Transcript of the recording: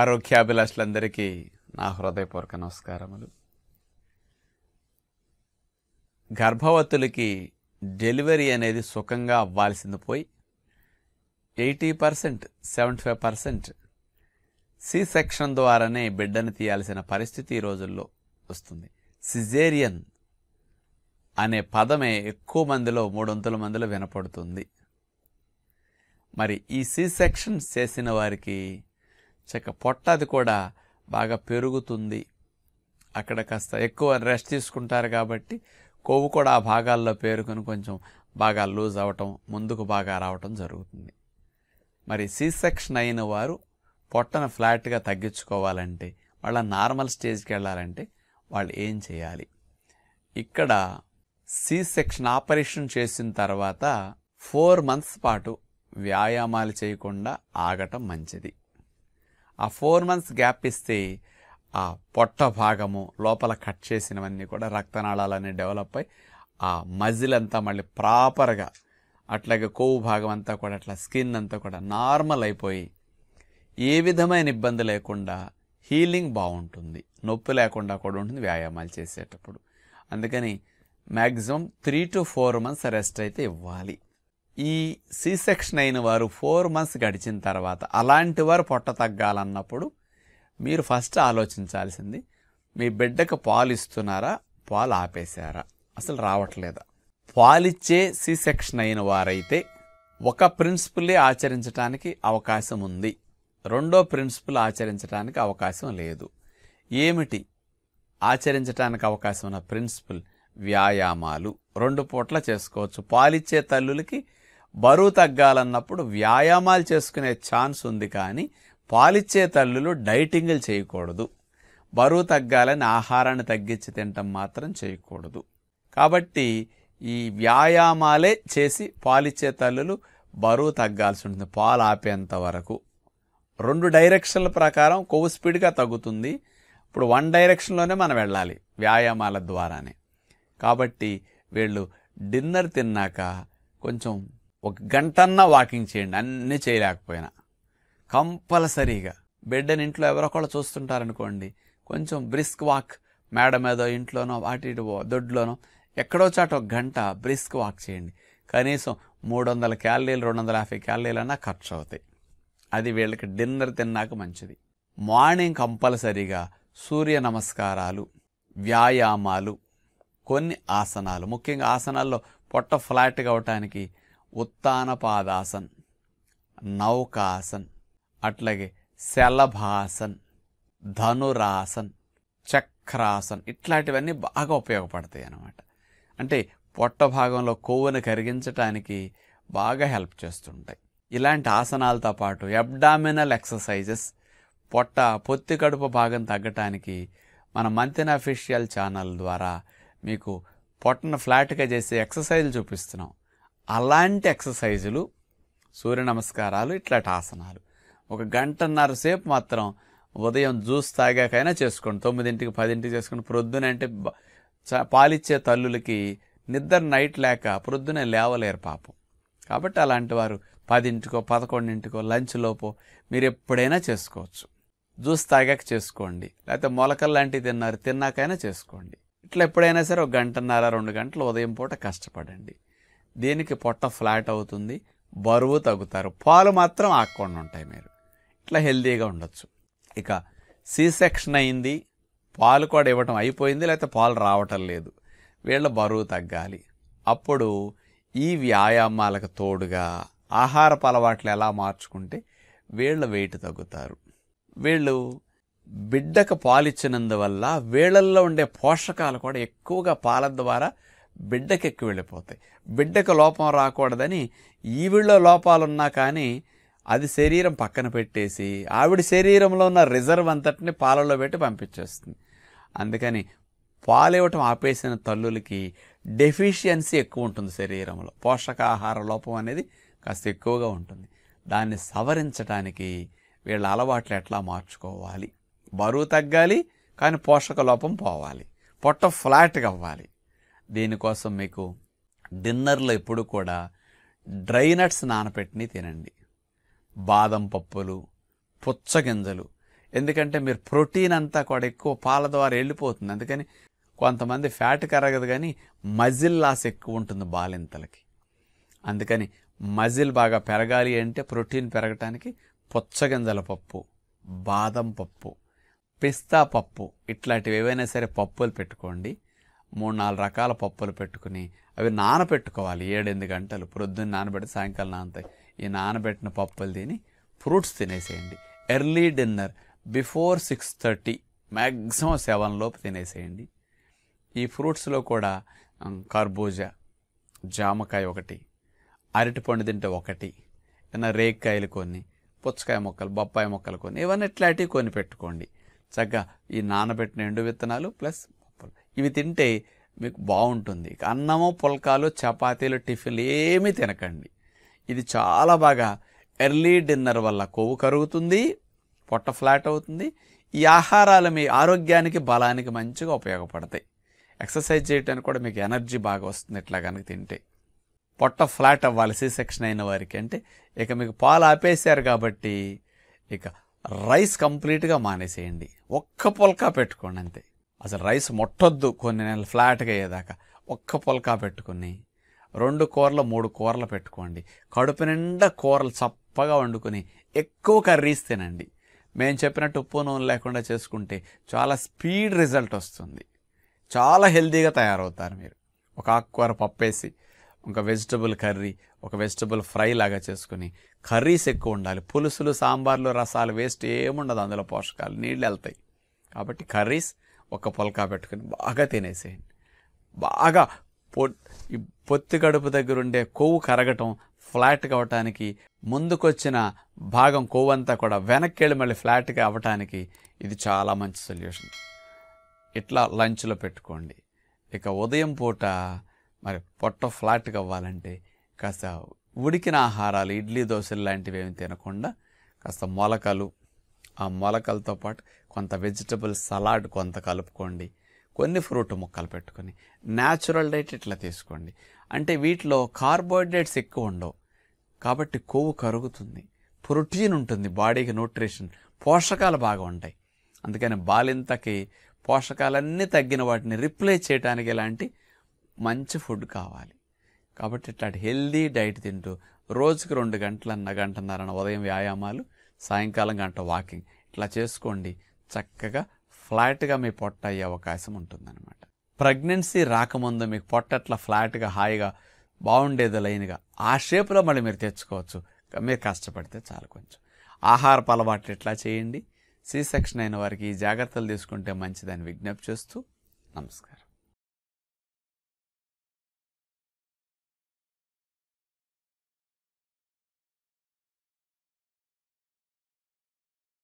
ఆరోగ్యాభిలాషులందరికీ నా హృదయపూర్వక నమస్కారములు గర్భవతులకి డెలివరీ అనేది సుఖంగా అవ్వాల్సింది పోయి eighty percent seventy five percent C section ద్వారానే బిడ్డను తీయాల్సిన పరిస్థితి ఈ రోజుల్లో వస్తుంది సిజేరియన్ అనే పదమే ఎక్కువ మందిలో వందల మందిలో వినపడుతుంది మరి ఈ సి సెక్షన్ చేసిన వారికి చక్క పొట్ట అది కూడా బాగా పెరుగుతుంది అక్కడ కాస్త ఎక్కువ రెస్ట్ తీసుకుంటారు కాబట్టి కొవ్వు కూడా ఆ భాగాల్లో పేరుకొని కొంచెం బాగా లూజ్ అవ్వటం ముందుకు బాగా రావటం జరుగుతుంది మరి సి సెక్షన్ అయిన వారు పొట్టను ఫ్లాట్గా తగ్గించుకోవాలంటే వాళ్ళ నార్మల్ స్టేజ్కి వెళ్ళాలంటే వాళ్ళు ఏం చేయాలి ఇక్కడ సి సెక్షన్ ఆపరేషన్ చేసిన తర్వాత ఫోర్ మంత్స్ పాటు వ్యాయామాలు చేయకుండా ఆగటం మంచిది ఆ ఫోర్ మంత్స్ గ్యాప్ ఇస్తే ఆ పొట్ట భాగము లోపల కట్ చేసినవన్నీ కూడా రక్తనాళాలన్నీ డెవలప్ అయ్యి ఆ మజిల్ అంతా మళ్ళీ ప్రాపర్గా అట్లాగే కొవ్వు భాగం అంతా కూడా అట్లా స్కిన్ అంతా కూడా నార్మల్ అయిపోయి ఏ విధమైన ఇబ్బంది లేకుండా హీలింగ్ బాగుంటుంది నొప్పి లేకుండా కూడా ఉంటుంది వ్యాయామాలు చేసేటప్పుడు అందుకని maximum three to four months rest అయితే ఇవ్వాలి ఈ సి సెక్షన్ అయిన వారు ఫోర్ మంత్స్ గడిచిన తర్వాత అలాంటి వారు పొట్ట తగ్గాలన్నప్పుడు మీరు ఫస్ట్ ఆలోచించాల్సింది మీ బిడ్డకు పాలు ఇస్తున్నారా పాలు ఆపేశారా అసలు రావట్లేదా పాలిచ్చే సి సెక్షన్ అయిన వారైతే ఒక ప్రిన్సిపులే ఆచరించడానికి అవకాశం ఉంది రెండో ప్రిన్సిపుల్ ఆచరించడానికి అవకాశం లేదు ఏమిటి ఆచరించడానికి అవకాశం ఉన్న ప్రిన్సిపుల్ వ్యాయామాలు రెండు పూట్ల చేసుకోవచ్చు పాలిచ్చే తల్లులకి బరువు తగ్గాలన్నప్పుడు వ్యాయామాలు చేసుకునే ఛాన్స్ ఉంది కానీ పాలిచ్చే తల్లులు డైటింగ్లు చేయకూడదు బరువు తగ్గాలని ఆహారాన్ని తగ్గించి తినటం మాత్రం చేయకూడదు కాబట్టి ఈ వ్యాయామాలే చేసి పాలిచ్చే తల్లులు బరువు తగ్గాల్సి ఉంటుంది పాలు ఆపేంత వరకు రెండు డైరెక్షన్ల ప్రకారం కొవ్వు స్పీడ్గా తగ్గుతుంది ఇప్పుడు వన్ డైరెక్షన్లోనే మనం వెళ్ళాలి వ్యాయామాల ద్వారానే కాబట్టి వీళ్ళు డిన్నర్ తిన్నాక కొంచెం ఒక గంటన్నా వాకింగ్ చేయండి అన్నీ చేయలేకపోయినా కంపల్సరీగా బిడ్డని ఇంట్లో ఎవరో ఒకళ్ళు చూస్తుంటారనుకోండి కొంచెం బ్రిస్క్ వాక్ మేడ మీద ఇంట్లోనో వాటి దొడ్లోనో ఎక్కడో చాట ఒక గంట బ్రిస్క్ వాక్ చేయండి కనీసం మూడు వందల క్యాలరీలు రెండు వందల యాభై క్యాలరీలన్నా ఖర్చు అవుతాయి అది వీళ్ళకి డిన్నర్ తిన్నాక మంచిది మార్నింగ్ కంపల్సరీగా సూర్య నమస్కారాలు వ్యాయామాలు కొన్ని ఆసనాలు ముఖ్యంగా ఆసనాల్లో పొట్ట ఫ్లాట్గా అవటానికి ఉత్నపాదాసన్ నౌకాసన్ అట్లాగే శలభాసన్ ధనురాసన్ చక్రాసన్ ఇట్లాంటివన్నీ బాగా ఉపయోగపడతాయి అన్నమాట అంటే పొట్ట భాగంలో కొవ్వును కరిగించటానికి బాగా హెల్ప్ చేస్తుంటాయి ఇలాంటి ఆసనాలతో పాటు అబ్డామినల్ ఎక్సర్సైజెస్ పొట్ట పొత్తి కడుపు భాగం తగ్గటానికి మన మంతిన అఫీషియల్ ఛానల్ ద్వారా మీకు పొట్టను ఫ్లాట్గా చేసే ఎక్సర్సైజ్లు చూపిస్తున్నాం అలాంటి ఎక్సర్సైజులు సూర్య నమస్కారాలు ఇట్లాంటి ఆసనాలు ఒక గంటన్నర సేపు మాత్రం ఉదయం జ్యూస్ తాగాకైనా చేసుకోండి తొమ్మిదింటికి పదింటికి చేసుకోండి ప్రొద్దున అంటే పాలిచ్చే తల్లులకి నిద్ర నైట్ లేక ప్రొద్దునే లేవలేరు పాపం కాబట్టి అలాంటి వారు పదింటికో పదకొండింటికో లంచ్లోపో మీరు ఎప్పుడైనా చేసుకోవచ్చు జ్యూస్ తాగాక చేసుకోండి లేకపోతే మొలకలు లాంటివి తిన్నారు తిన్నాకైనా చేసుకోండి ఇట్లా ఎప్పుడైనా సరే ఒక గంటన్నర రెండు గంటలు ఉదయం పూట కష్టపడండి దీనికి పొట్ట ఫ్లాట్ అవుతుంది బరువు తగ్గుతారు పాలు మాత్రం ఆక్కుండా ఉంటాయి మీరు ఇట్లా హెల్దీగా ఉండొచ్చు ఇక సి సెక్షన్ అయింది పాలు కూడా ఇవ్వటం అయిపోయింది లేకపోతే పాలు రావటం లేదు వీళ్ళ బరువు తగ్గాలి అప్పుడు ఈ వ్యాయామాలకు తోడుగా ఆహారపు అలవాట్లు ఎలా మార్చుకుంటే వీళ్ళ వెయిట్ తగ్గుతారు వీళ్ళు బిడ్డకు పాలిచ్చినందువల్ల వీళ్ళల్లో ఉండే పోషకాలు కూడా ఎక్కువగా పాల ద్వారా బిడ్డకెక్కి వెళ్ళిపోతాయి బిడ్డకు లోపం రాకూడదని ఈవిళ్ళ లోపాలున్నా కానీ అది శరీరం పక్కన పెట్టేసి ఆవిడ శరీరంలో ఉన్న రిజర్వ్ అంతటిని పాలలో పెట్టి పంపించేస్తుంది అందుకని పాలు ఇవ్వటం ఆపేసిన తల్లులకి డెఫిషియన్సీ ఎక్కువ ఉంటుంది శరీరంలో పోషకాహార లోపం అనేది కాస్త ఎక్కువగా ఉంటుంది దాన్ని సవరించడానికి వీళ్ళ అలవాట్లు ఎట్లా మార్చుకోవాలి బరువు తగ్గాలి కానీ పోషక లోపం పోవాలి పొట్ట ఫ్లాట్గా అవ్వాలి దీనికోసం మీకు డిన్నర్లో ఎప్పుడు కూడా డ్రై నట్స్ నానపెట్టిని తినండి బాదం పప్పులు పుచ్చగింజలు ఎందుకంటే మీరు ప్రోటీన్ అంతా కూడా ఎక్కువ పాల ద్వారా వెళ్ళిపోతుంది అందుకని కొంతమంది ఫ్యాట్ కరగదు కానీ మజిల్ లాస్ ఎక్కువ ఉంటుంది బాలింతలకి అందుకని మజిల్ బాగా పెరగాలి అంటే ప్రోటీన్ పెరగటానికి పుచ్చగింజల పప్పు బాదం పప్పు పిస్తా పప్పు ఇట్లాంటివి ఏవైనా సరే పప్పులు పెట్టుకోండి మూడు నాలుగు రకాల పప్పులు పెట్టుకుని అవి నానబెట్టుకోవాలి ఏడెనిమిది గంటలు ప్రొద్దున్న నానబెట్టి సాయంకాలం నానతాయి ఈ నానబెట్టిన పప్పులు తిని ఫ్రూట్స్ తినేసేయండి early dinner before six thirty maximum seven లోపు తినేసేయండి ఈ ఫ్రూట్స్లో కూడా కర్బూజా జామకాయ ఒకటి అరటిపండు తింటే ఒకటి ఏదైనా రేక్కాయలు కొన్ని పుచ్చకాయ మొక్కలు బొప్పాయి మొక్కలు కొన్ని ఇవన్నీ ఇట్లాంటివి కొని పెట్టుకోండి చక్కగా ఈ నానబెట్టిన ఎండు విత్తనాలు ప్లస్ ఇవి తింటే మీకు బాగుంటుంది అన్నము పుల్కాలు చపాతీలు టిఫిన్లు ఏమీ తినకండి ఇది చాలా బాగా ఎర్లీ డిన్నర్ వల్ల కొవ్వు కరుగుతుంది పొట్ట ఫ్లాట్ అవుతుంది ఈ ఆహారాలు మీ ఆరోగ్యానికి బలానికి మంచిగా ఉపయోగపడతాయి ఎక్సర్సైజ్ చేయడానికి కూడా మీకు ఎనర్జీ బాగా వస్తుంది ఇట్లా కనుక తింటే పొట్ట ఫ్లాట్ అవ్వాలి సి సెక్షన్ అయిన వారికి అంటే ఇక మీకు పాలు ఆపేశారు కాబట్టి ఇక రైస్ కంప్లీట్గా మానేసేయండి ఒక్క పొలకా పెట్టుకోండి అంతే అసలు రైస్ మొట్టొద్దు కొన్ని నెలలు ఫ్లాట్గా అయ్యేదాకా ఒక్క పొలకా పెట్టుకుని రెండు కూరలు మూడు కూరలు పెట్టుకోండి కడుపు నిండా కూరలు చప్పగా వండుకొని ఎక్కువ కర్రీస్ తినండి మేము చెప్పినట్టు ఉప్పు నూనె లేకుండా చేసుకుంటే చాలా స్పీడ్ రిజల్ట్ వస్తుంది చాలా హెల్తీగా తయారవుతారు మీరు ఒక ఆకుకూర పప్పేసి ఒక వెజిటబుల్ కర్రీ ఒక వెజిటబుల్ ఫ్రై లాగా చేసుకుని కర్రీస్ ఎక్కువ ఉండాలి పులుసులు సాంబార్లు రసాలు వేస్ట్ ఏముండదు అందులో పోషకాలు నీళ్ళు వెళ్తాయి కాబట్టి కర్రీస్ ఒక పొలకా పెట్టుకుని బాగా తినేసేయండి బాగా పొ ఈ పొత్తి కడుపు దగ్గర ఉండే కొవ్వు కరగటం ఫ్లాట్ కావటానికి ముందుకొచ్చిన భాగం కొవ్వు అంతా కూడా వెనక్కి వెళ్ళి మళ్ళీ ఫ్లాట్గా అవ్వటానికి ఇది చాలా మంచి సొల్యూషన్ ఇట్లా లంచ్లో పెట్టుకోండి ఇక ఉదయం పూట మరి పొట్ట ఫ్లాట్గా అవ్వాలంటే కాస్త ఉడికిన ఆహారాలు ఇడ్లీ దోశలు లాంటివి ఏమి తినకుండా కాస్త మొలకలు ఆ మొలకలతో పాటు కొంత వెజిటబుల్ సలాడ్ కొంత కలుపుకోండి కొన్ని ఫ్రూట్ ముక్కలు పెట్టుకొని న్యాచురల్ డైట్ ఇట్లా తీసుకోండి అంటే వీటిలో కార్బోహైడ్రేట్స్ ఎక్కువ ఉండవు కాబట్టి కొవ్వు కరుగుతుంది ప్రోటీన్ ఉంటుంది బాడీకి న్యూట్రిషన్ పోషకాలు బాగా ఉంటాయి అందుకని బాలింతకి పోషకాలన్నీ తగ్గిన వాటిని రిప్లేస్ చేయడానికి ఇలాంటి మంచి ఫుడ్ కావాలి కాబట్టి ఇట్లాంటి హెల్దీ డైట్ తింటూ రోజుకు రెండు గంటలన్న గంటన్నరన్న ఉదయం వ్యాయామాలు సాయంకాలం గంట వాకింగ్ ఇట్లా చేసుకోండి చక్కగా ఫ్లాట్గా మీ పొట్ట అయ్యే అవకాశం ఉంటుందన్నమాట ప్రెగ్నెన్సీ రాకముందు మీకు పొట్ట అట్లా ఫ్లాట్గా హాయిగా బాగుండేది లైన్గా ఆ షేప్లో మళ్ళీ మీరు తెచ్చుకోవచ్చు మీరు కష్టపడితే చాలు కొంచెం ఆహారపు అలవాట్లు ఇట్లా చేయండి సి సెక్షన్ అయిన వారికి ఈ జాగ్రత్తలు తీసుకుంటే మంచిదని విజ్ఞప్తి చేస్తూ నమస్కారం